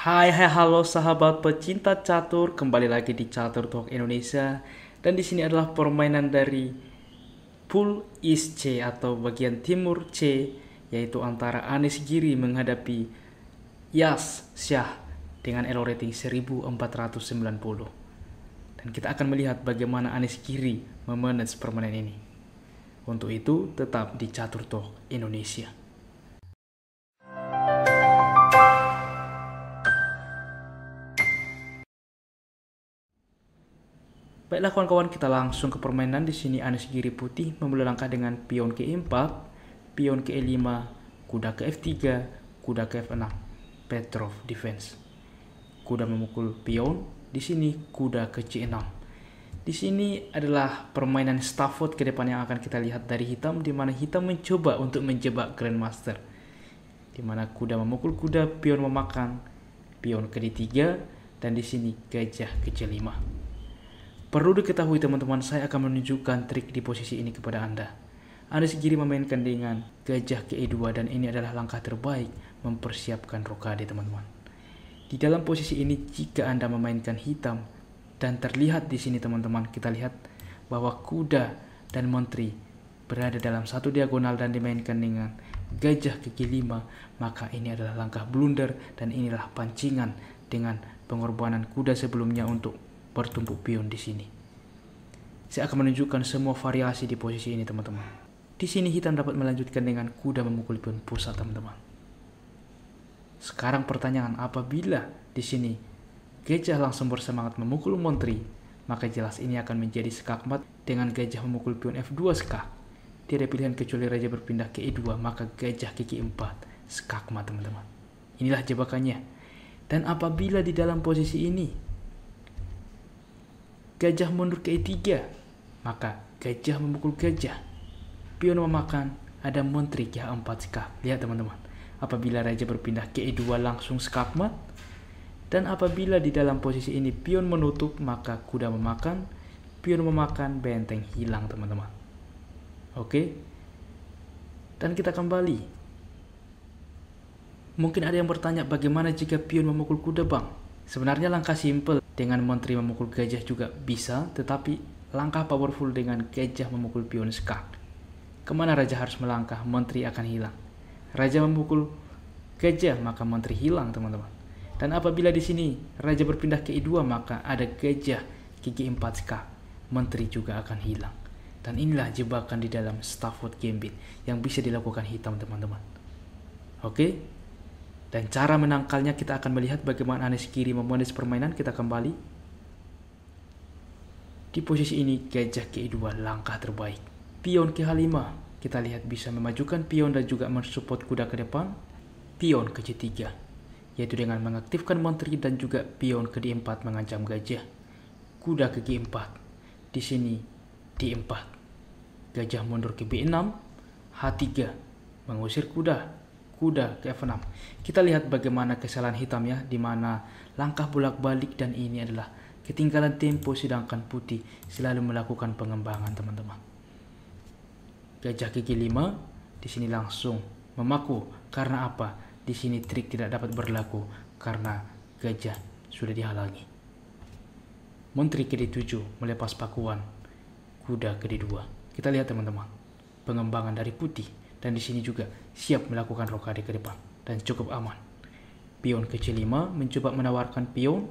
Hai hai halo sahabat pecinta catur, kembali lagi di Catur Talk Indonesia dan di sini adalah permainan dari pool East C atau bagian timur C yaitu antara Anis Giri menghadapi Yas Syah dengan elo rating 1490. Dan kita akan melihat bagaimana Anis Giri memanage permainan ini. Untuk itu tetap di Catur Talk Indonesia. Baiklah kawan-kawan, kita langsung ke permainan. Di sini Anis Giri Putih memulai langkah dengan pion ke 4 pion ke 5 kuda ke F3, kuda ke F6, Petrov defense. Kuda memukul pion, di sini kuda ke C6. Di sini adalah permainan Stafford ke depan yang akan kita lihat dari hitam, di mana hitam mencoba untuk menjebak Grandmaster. Di mana kuda memukul kuda, pion memakan, pion ke D3, dan di sini gajah ke C5. Perlu diketahui teman-teman, saya akan menunjukkan trik di posisi ini kepada Anda. Anda sendiri memainkan dengan gajah ke E2 dan ini adalah langkah terbaik mempersiapkan rokade teman-teman. Di dalam posisi ini jika Anda memainkan hitam dan terlihat di sini teman-teman kita lihat bahwa kuda dan menteri berada dalam satu diagonal dan dimainkan dengan gajah ke G5 maka ini adalah langkah blunder dan inilah pancingan dengan pengorbanan kuda sebelumnya untuk bertumpuk pion di sini. Saya akan menunjukkan semua variasi di posisi ini teman-teman. Di sini hitam dapat melanjutkan dengan kuda memukul pion pusat teman-teman. Sekarang pertanyaan apabila di sini gajah langsung bersemangat memukul montri, maka jelas ini akan menjadi skakmat dengan gajah memukul pion F2 skak. Tidak pilihan kecuali raja berpindah ke E2, maka gajah kiki 4 e skakmat teman-teman. Inilah jebakannya. Dan apabila di dalam posisi ini Gajah mundur ke E3, maka gajah memukul gajah. Pion memakan, ada menteri ke H4 skak. Lihat teman-teman, apabila raja berpindah ke E2 langsung skakmat. dan apabila di dalam posisi ini pion menutup, maka kuda memakan, pion memakan, benteng hilang teman-teman. Oke? Dan kita kembali. Mungkin ada yang bertanya bagaimana jika pion memukul kuda bang? Sebenarnya langkah simple dengan menteri memukul gajah juga bisa, tetapi langkah powerful dengan gajah memukul pion skak. Kemana raja harus melangkah, menteri akan hilang. Raja memukul gajah, maka menteri hilang, teman-teman. Dan apabila di sini raja berpindah ke i2, maka ada gajah gigi 4 skak. Menteri juga akan hilang. Dan inilah jebakan di dalam Stafford Gambit yang bisa dilakukan hitam, teman-teman. Oke, dan cara menangkalnya kita akan melihat bagaimana Anes kiri memanis permainan kita kembali. Di posisi ini gajah k 2 langkah terbaik. Pion ke H5 kita lihat bisa memajukan pion dan juga mensupport kuda ke depan. Pion ke C3 yaitu dengan mengaktifkan menteri dan juga pion ke D4 mengancam gajah. Kuda ke G4. Di sini D4. Gajah mundur ke B6, H3 mengusir kuda kuda ke F6. Kita lihat bagaimana kesalahan hitam ya, di mana langkah bolak-balik dan ini adalah ketinggalan tempo sedangkan putih selalu melakukan pengembangan teman-teman. Gajah g 5 di sini langsung memaku karena apa? Di sini trik tidak dapat berlaku karena gajah sudah dihalangi. Menteri ke D7 melepas pakuan kuda ke D2. Kita lihat teman-teman pengembangan dari putih dan di sini juga siap melakukan rokade ke depan dan cukup aman. Pion ke C5 mencoba menawarkan pion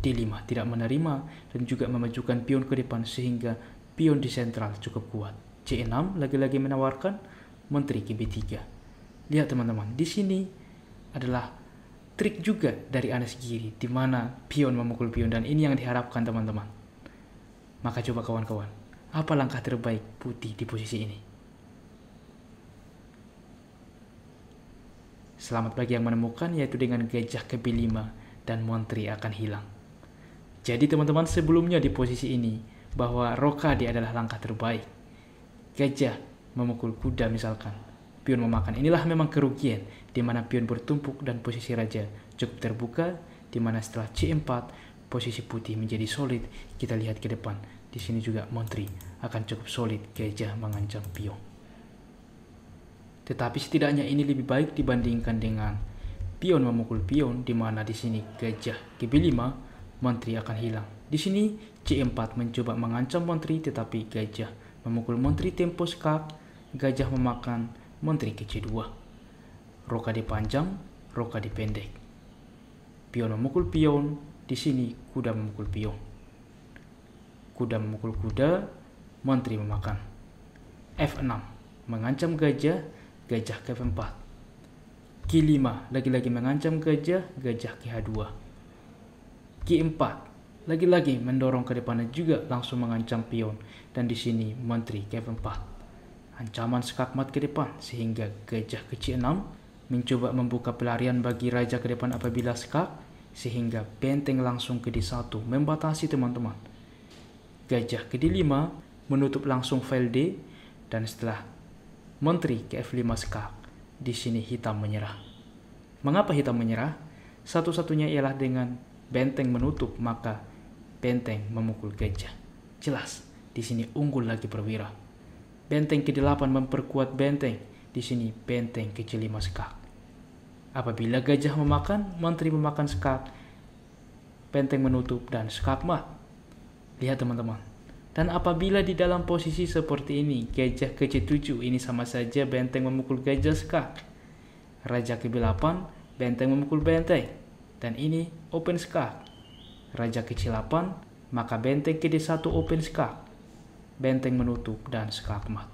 D5 tidak menerima dan juga memajukan pion ke depan sehingga pion di sentral cukup kuat. C6 lagi-lagi menawarkan menteri ke B3. Lihat teman-teman, di sini adalah trik juga dari Anas Giri di mana pion memukul pion dan ini yang diharapkan teman-teman. Maka coba kawan-kawan, apa langkah terbaik putih di posisi ini? Selamat bagi yang menemukan yaitu dengan gajah ke B5 dan Montri akan hilang. Jadi teman-teman sebelumnya di posisi ini bahwa rokade adalah langkah terbaik. Gajah memukul kuda misalkan. Pion memakan inilah memang kerugian di mana pion bertumpuk dan posisi raja cukup terbuka di mana setelah C4 posisi putih menjadi solid. Kita lihat ke depan. Di sini juga Montri akan cukup solid gajah mengancam pion. Tetapi setidaknya ini lebih baik dibandingkan dengan pion memukul pion di mana di sini gajah GB5 menteri akan hilang. Di sini C4 mencoba mengancam menteri tetapi gajah memukul menteri tempo skak, gajah memakan menteri ke C2. Roka panjang, roka pendek. Pion memukul pion, di sini kuda memukul pion. Kuda memukul kuda, menteri memakan. F6 mengancam gajah gajah keempat, 4 k lagi-lagi mengancam gajah, gajah h 2 K4 lagi-lagi mendorong ke depannya juga langsung mengancam pion dan di sini menteri keempat, 4 Ancaman skakmat ke depan sehingga gajah ke C6 mencoba membuka pelarian bagi raja ke depan apabila skak sehingga benteng langsung ke D1 membatasi teman-teman. Gajah ke D5 menutup langsung file D dan setelah Menteri KF5 Sekak. Di sini hitam menyerah. Mengapa hitam menyerah? Satu-satunya ialah dengan benteng menutup, maka benteng memukul gajah. Jelas, di sini unggul lagi perwira. Benteng ke-8 memperkuat benteng, di sini benteng ke-5 Sekak. Apabila gajah memakan, menteri memakan Sekak, benteng menutup, dan Sekak mat. Lihat teman-teman, dan apabila di dalam posisi seperti ini, gajah ke C7 ini sama saja benteng memukul gajah skak. Raja ke B8, benteng memukul benteng. Dan ini open skak. Raja ke C8, maka benteng ke D1 open skak. Benteng menutup dan skak mat.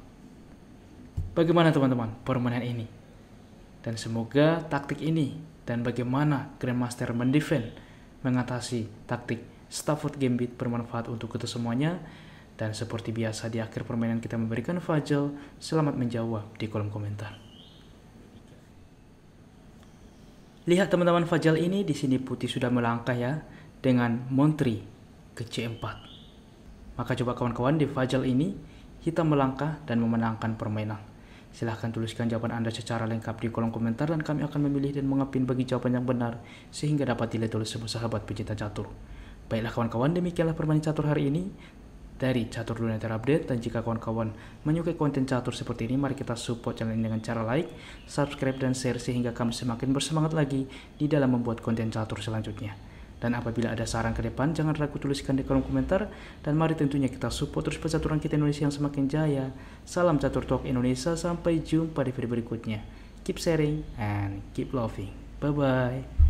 Bagaimana teman-teman permainan ini? Dan semoga taktik ini dan bagaimana Grandmaster mendefend mengatasi taktik Stafford Gambit bermanfaat untuk kita semuanya. Dan seperti biasa di akhir permainan kita memberikan Fajal selamat menjawab di kolom komentar. Lihat teman-teman Fajal ini di sini putih sudah melangkah ya dengan Montri ke C4. Maka coba kawan-kawan di Fajal ini hitam melangkah dan memenangkan permainan. Silahkan tuliskan jawaban Anda secara lengkap di kolom komentar dan kami akan memilih dan mengapin bagi jawaban yang benar sehingga dapat dilihat oleh semua sahabat pecinta catur. Baiklah kawan-kawan, demikianlah permainan catur hari ini dari Catur Dunia Terupdate. Dan jika kawan-kawan menyukai konten catur seperti ini, mari kita support channel ini dengan cara like, subscribe, dan share sehingga kami semakin bersemangat lagi di dalam membuat konten catur selanjutnya. Dan apabila ada saran ke depan, jangan ragu tuliskan di kolom komentar. Dan mari tentunya kita support terus percaturan kita Indonesia yang semakin jaya. Salam Catur Talk Indonesia, sampai jumpa di video berikutnya. Keep sharing and keep loving. Bye-bye.